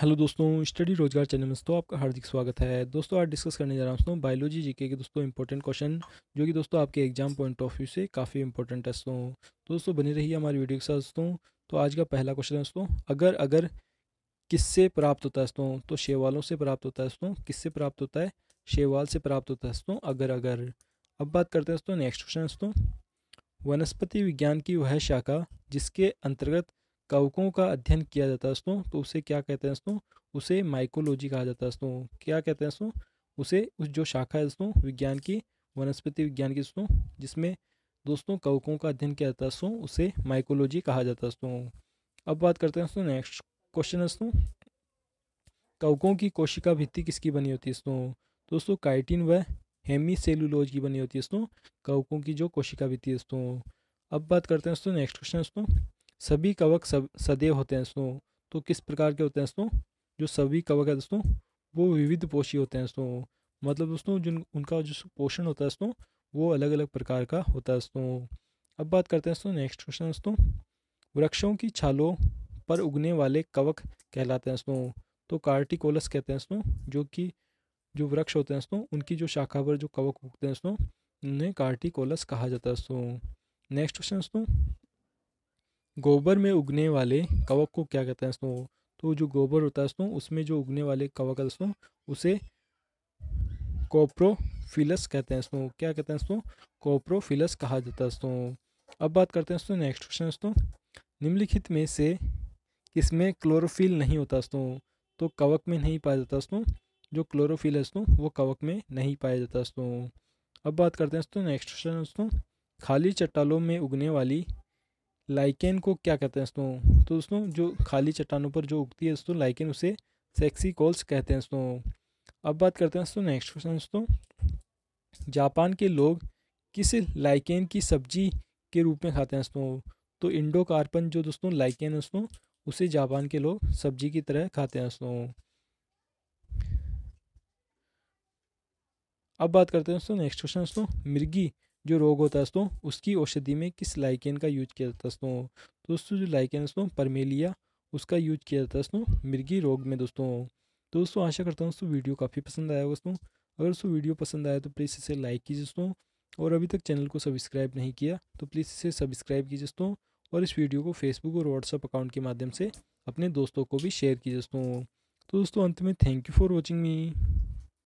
hello दोस्तों study रोजगार channel में दोस्तों आपका हार्दिक स्वागत है दोस्तों आज डिस्कस करने जा रहा हूँ दोस्तों बायोलॉजी जीके के दोस्तों इंपॉर्टेंट क्वेश्चन जो कि दोस्तों आपके एग्जाम पॉइंट ऑफ व्यू से काफ़ी इंपॉर्टेंट है दोस्तों तो दोस्तों बने रहिए हमारी वीडियो के साथ दोस्तों तो आज का पहला क्वेश्चन है दोस्तों अगर अगर किससे प्राप्त होता है दोस्तों तो शेवालों से प्राप्त होता है दोस्तों किससे प्राप्त होता है शेवाल से प्राप्त होता है दोस्तों अगर अगर अब बात करते हैं दोस्तों नेक्स्ट क्वेश्चन दोस्तों वनस्पति विज्ञान की वह शाखा जिसके अंतर्गत कवकों का अध्ययन किया जाता है दोस्तों तो उसे क्या कहते हैं दोस्तों उसे माइकोलॉजी कहा जाता है दोस्तों क्या कहते हैं दोस्तों उसे उस जो शाखा है दोस्तों विज्ञान की वनस्पति विज्ञान की दोस्तों जिसमें दोस्तों कवकों का अध्ययन किया जाता है दोस्तों उसे माइकोलॉजी कहा जाता है दोस्तों अब बात करते हैं दोस्तों नेक्स्ट क्वेश्चन दोस्तों कवकों की कोशिका भित्ति किसकी बनी होती है तो दोस्तों दोस्तों काइटिन व हेमी सेलुलोज की बनी होती है दोस्तों कवकों की जो कोशिका भित्ति है दोस्तों अब बात करते हैं दोस्तों नेक्स्ट क्वेश्चन दोस्तों सभी कवक सब सदैव होते हैं दोस्तों तो किस प्रकार के होते हैं दोस्तों जो सभी कवक है दोस्तों वो विविध पोषी होते हैं दोस्तों मतलब दोस्तों जिन उनका जो पोषण होता है दोस्तों वो अलग अलग प्रकार का होता है दोस्तों अब बात करते हैं दोस्तों नेक्स्ट क्वेश्चन दोस्तों वृक्षों की छालों पर उगने वाले कवक कहलाते हैं दोस्तों तो कार्टिकोलस कहते हैं दोस्तों जो कि जो वृक्ष होते हैं दोस्तों उनकी जो शाखा पर जो कवक उगते हैं दोस्तों उन्हें कार्टिकोलस कहा जाता है दोस्तों नेक्स्ट क्वेश्चन दोस्तों गोबर में उगने वाले कवक को क्या कहते हैं दोस्तों तो जो गोबर होता है दोस्तों उसमें जो उगने वाले कवक है दोस्तों उसे कोप्रोफिलस कहते हैं दोस्तों क्या कहते हैं दोस्तों कोप्रोफिलस कहा जाता है दोस्तों अब बात करते हैं दोस्तों नेक्स्ट क्वेश्चन दोस्तों निम्नलिखित में से किसमें क्लोरोफिल नहीं होता दोस्तों तो कवक में नहीं पाया जाता दोस्तों जो क्लोरोफिल है दोस्तों वो कवक में नहीं पाया जाता दोस्तों अब बात करते हैं दोस्तों नेक्स्ट क्वेश्चन दोस्तों खाली चट्टालों में उगने वाली लाइकेन को क्या कहते हैं दोस्तों तो दोस्तों जो खाली चट्टानों पर जो उगती है दोस्तों लाइकेन उसे सेक्सी कॉल्स कहते हैं दोस्तों अब बात करते हैं दोस्तों नेक्स्ट क्वेश्चन दोस्तों जापान के लोग किस लाइकेन की सब्जी के रूप में खाते हैं दोस्तों तो इंडो कार्पन जो दोस्तों लाइकेन दोस्तों उसे जापान के लोग सब्जी की तरह खाते हैं दोस्तों अब बात करते हैं दोस्तों नेक्स्ट क्वेश्चन दोस्तों मिर्गी जो रोग होता है दोस्तों उसकी औषधि में किस लाइकेन का यूज किया जाता है दोस्तों दोस्तों जो लाइकेन दोस्तों परमेलिया उसका यूज किया जाता है दोस्तों मिर्गी रोग में दोस्तों तो दोस्तों आशा करता हूँ दोस्तों वीडियो काफ़ी पसंद आया दोस्तों अगर दोस्तों वीडियो पसंद आया तो प्लीज़ इसे लाइक कीजिए दोस्तों और अभी तक चैनल को सब्सक्राइब नहीं किया तो प्लीज़ इसे सब्सक्राइब कीजिए दोस्तों और इस वीडियो को फेसबुक और व्हाट्सअप अकाउंट के माध्यम से अपने दोस्तों को भी शेयर कीजिए दोस्तों तो दोस्तों अंत में thank you for watching me